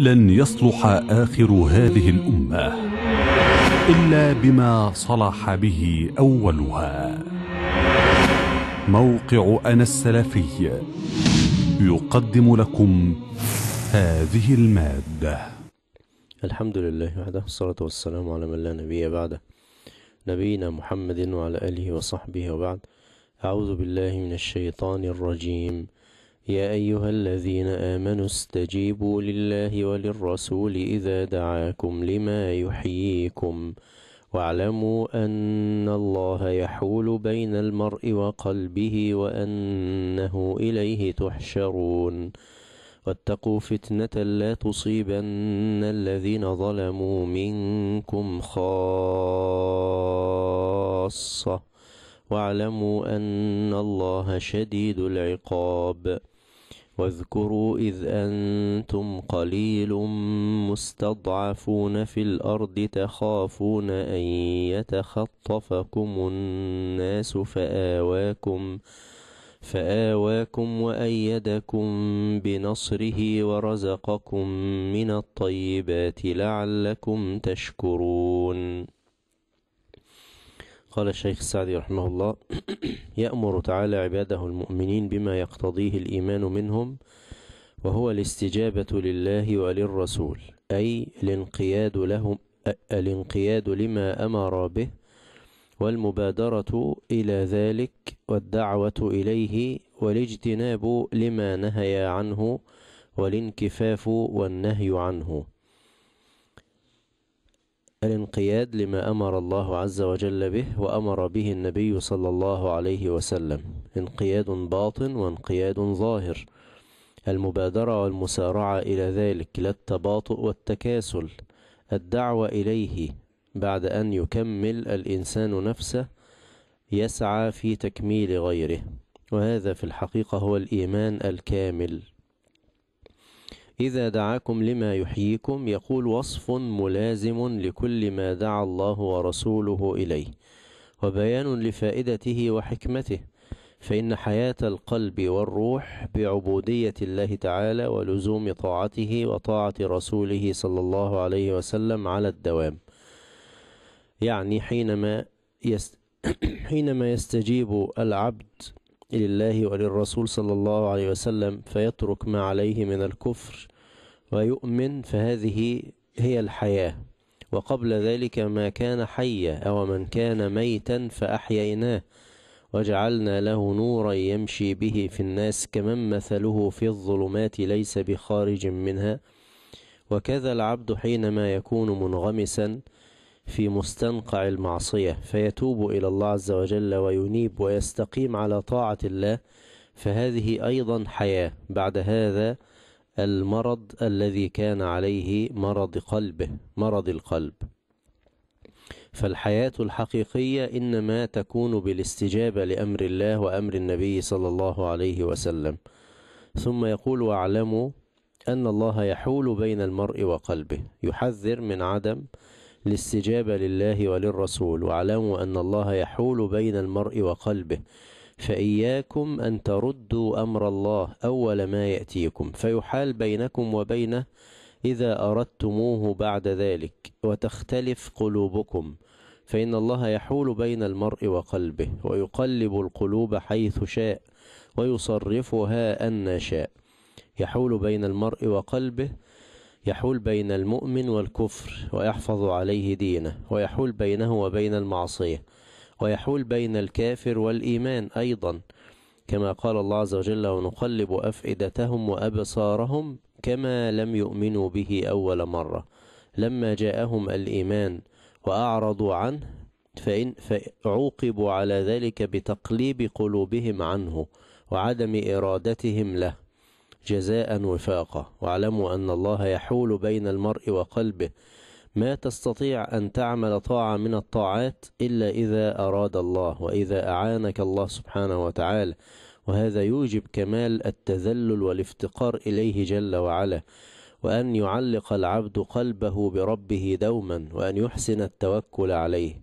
لن يصلح آخر هذه الأمة إلا بما صلح به أولها موقع أنا السلفي يقدم لكم هذه المادة الحمد لله وحده والصلاة والسلام على من لا نبي بعده نبينا محمد وعلى آله وصحبه وبعد أعوذ بالله من الشيطان الرجيم يا أيها الذين آمنوا استجيبوا لله وللرسول إذا دعاكم لما يحييكم واعلموا أن الله يحول بين المرء وقلبه وأنه إليه تحشرون واتقوا فتنة لا تصيبن الذين ظلموا منكم خاصة واعلموا أن الله شديد العقاب واذكروا إذ أنتم قليل مستضعفون في الأرض تخافون أن يتخطفكم الناس فآواكم فآواكم وأيدكم بنصره ورزقكم من الطيبات لعلكم تشكرون قال الشيخ السعدي رحمه الله يأمر تعالى عباده المؤمنين بما يقتضيه الإيمان منهم وهو الاستجابة لله وللرسول أي الانقياد لهم الانقياد لما أمر به والمبادرة إلى ذلك والدعوة إليه والاجتناب لما نهي عنه والانكفاف والنهي عنه الانقياد لما امر الله عز وجل به وامر به النبي صلى الله عليه وسلم انقياد باطن وانقياد ظاهر المبادره والمسارعه الى ذلك لا التباطؤ والتكاسل الدعوه اليه بعد ان يكمل الانسان نفسه يسعى في تكميل غيره وهذا في الحقيقه هو الايمان الكامل إذا دعاكم لما يحييكم يقول وصف ملازم لكل ما دعا الله ورسوله إليه وبيان لفائدته وحكمته فإن حياة القلب والروح بعبودية الله تعالى ولزوم طاعته وطاعة رسوله صلى الله عليه وسلم على الدوام يعني حينما يست حينما يستجيب العبد لله وللرسول صلى الله عليه وسلم فيترك ما عليه من الكفر ويؤمن فهذه هي الحياة وقبل ذلك ما كان حيا أو من كان ميتا فأحييناه وجعلنا له نورا يمشي به في الناس كمن مثله في الظلمات ليس بخارج منها وكذا العبد حينما يكون منغمسا في مستنقع المعصية فيتوب إلى الله عز وجل وينيب ويستقيم على طاعة الله فهذه أيضا حياة بعد هذا المرض الذي كان عليه مرض قلبه مرض القلب فالحياة الحقيقية إنما تكون بالاستجابة لأمر الله وأمر النبي صلى الله عليه وسلم ثم يقول واعلموا أن الله يحول بين المرء وقلبه يحذر من عدم الاستجابة لله وللرسول واعلموا أن الله يحول بين المرء وقلبه فإياكم أن تردوا أمر الله أول ما يأتيكم فيحال بينكم وبينه إذا أردتموه بعد ذلك وتختلف قلوبكم فإن الله يحول بين المرء وقلبه ويقلب القلوب حيث شاء ويصرفها أن شاء يحول بين المرء وقلبه يحول بين المؤمن والكفر ويحفظ عليه دينه ويحول بينه وبين المعصية ويحول بين الكافر والإيمان أيضا كما قال الله عز وجل ونقلب أفئدتهم وأبصارهم كما لم يؤمنوا به أول مرة لما جاءهم الإيمان وأعرضوا عنه فإن فعوقبوا على ذلك بتقليب قلوبهم عنه وعدم إرادتهم له جزاء وفاقة واعلموا أن الله يحول بين المرء وقلبه ما تستطيع أن تعمل طاعة من الطاعات إلا إذا أراد الله وإذا أعانك الله سبحانه وتعالى وهذا يوجب كمال التذلل والافتقار إليه جل وعلا وأن يعلق العبد قلبه بربه دوما وأن يحسن التوكل عليه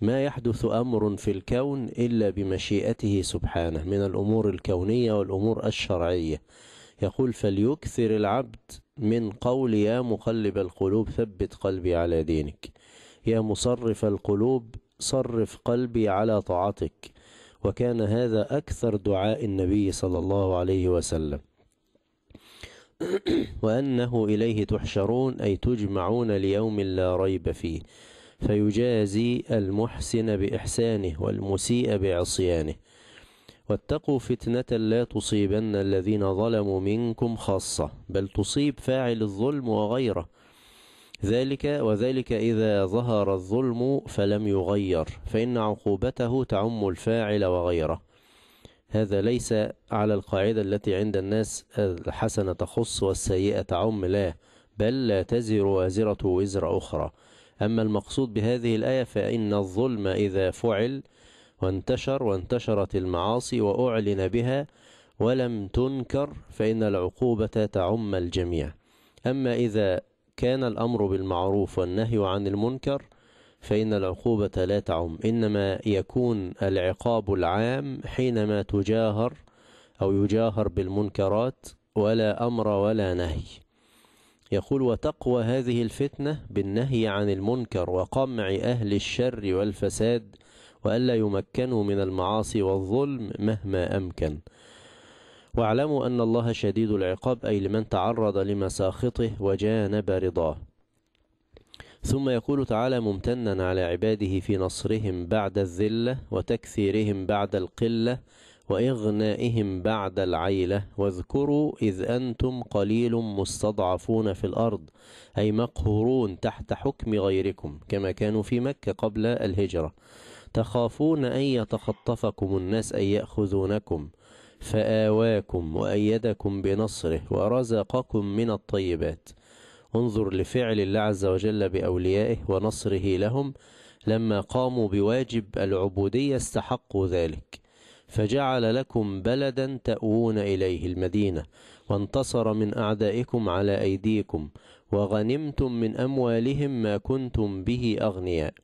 ما يحدث أمر في الكون إلا بمشيئته سبحانه من الأمور الكونية والأمور الشرعية يقول فليكثر العبد من قول يا مقلب القلوب ثبت قلبي على دينك يا مصرف القلوب صرف قلبي على طاعتك وكان هذا أكثر دعاء النبي صلى الله عليه وسلم وأنه إليه تحشرون أي تجمعون ليوم لا ريب فيه فيجازي المحسن بإحسانه والمسيء بعصيانه واتقوا فتنة لا تصيبن الذين ظلموا منكم خاصة بل تصيب فاعل الظلم وغيره ذلك وذلك إذا ظهر الظلم فلم يغير فإن عقوبته تعم الفاعل وغيره هذا ليس على القاعدة التي عند الناس الحسنة تخص والسيئة تعم لا بل لا تزر وازرة وزر أخرى أما المقصود بهذه الآية فإن الظلم إذا فعل وانتشر وانتشرت المعاصي وأعلن بها ولم تنكر فإن العقوبة تعم الجميع أما إذا كان الأمر بالمعروف والنهي عن المنكر فإن العقوبة لا تعم إنما يكون العقاب العام حينما تجاهر أو يجاهر بالمنكرات ولا أمر ولا نهي يقول وتقوى هذه الفتنة بالنهي عن المنكر وقمع أهل الشر والفساد وألا يمكنوا من المعاصي والظلم مهما أمكن واعلموا أن الله شديد العقاب أي لمن تعرض لمساخطه وجانب رضاه ثم يقول تعالى ممتنا على عباده في نصرهم بعد الذلة وتكثيرهم بعد القلة وإغنائهم بعد العيلة واذكروا إذ أنتم قليل مستضعفون في الأرض أي مقهورون تحت حكم غيركم كما كانوا في مكة قبل الهجرة تخافون أن يتخطفكم الناس أن يأخذونكم فآواكم وأيدكم بنصره ورزقكم من الطيبات انظر لفعل الله عز وجل بأوليائه ونصره لهم لما قاموا بواجب العبودية استحقوا ذلك فجعل لكم بلدا تأوون إليه المدينة وانتصر من أعدائكم على أيديكم وغنمتم من أموالهم ما كنتم به أغنياء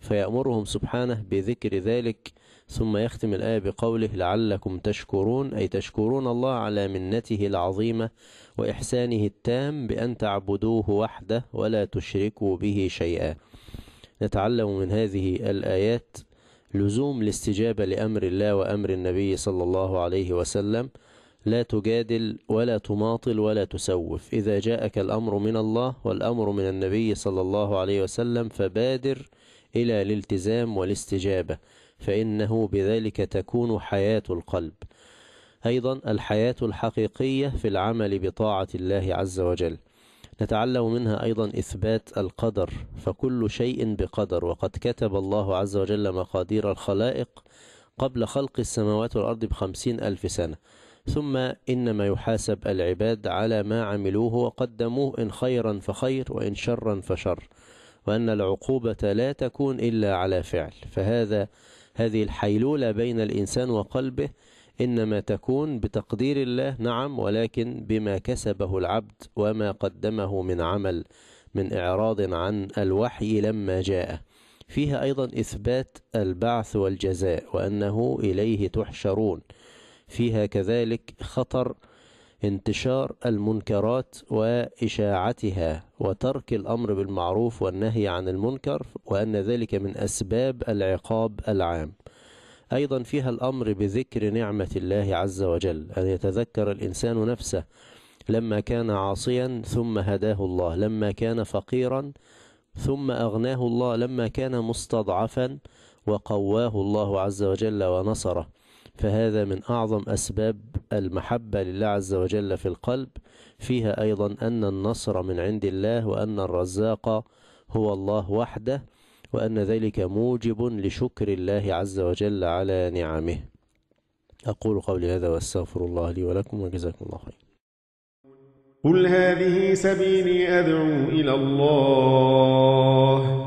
فيأمرهم سبحانه بذكر ذلك ثم يختم الآية بقوله لعلكم تشكرون أي تشكرون الله على منته العظيمة وإحسانه التام بأن تعبدوه وحده ولا تشركوا به شيئا نتعلم من هذه الآيات لزوم الاستجابة لأمر الله وأمر النبي صلى الله عليه وسلم لا تجادل ولا تماطل ولا تسوف إذا جاءك الأمر من الله والأمر من النبي صلى الله عليه وسلم فبادر إلى الالتزام والاستجابة فإنه بذلك تكون حياة القلب أيضا الحياة الحقيقية في العمل بطاعة الله عز وجل نتعلم منها أيضا إثبات القدر فكل شيء بقدر وقد كتب الله عز وجل مقادير الخلائق قبل خلق السماوات والأرض بخمسين ألف سنة ثم إنما يحاسب العباد على ما عملوه وقدموه إن خيرا فخير وإن شرا فشر وأن العقوبة لا تكون إلا على فعل فهذا هذه الحيلولة بين الإنسان وقلبه إنما تكون بتقدير الله نعم ولكن بما كسبه العبد وما قدمه من عمل من إعراض عن الوحي لما جاء فيها أيضا إثبات البعث والجزاء وأنه إليه تحشرون فيها كذلك خطر انتشار المنكرات وإشاعتها وترك الأمر بالمعروف والنهي عن المنكر وأن ذلك من أسباب العقاب العام أيضا فيها الأمر بذكر نعمة الله عز وجل أن يتذكر الإنسان نفسه لما كان عاصيا ثم هداه الله لما كان فقيرا ثم أغناه الله لما كان مستضعفا وقواه الله عز وجل ونصره فهذا من أعظم أسباب المحبة لله عز وجل في القلب فيها أيضا أن النصر من عند الله وأن الرزاق هو الله وحده وأن ذلك موجب لشكر الله عز وجل على نعمه أقول قولي هذا وأستغفر الله لي ولكم وجزاكم الله خير قل هذه سبيلي أدعو إلى الله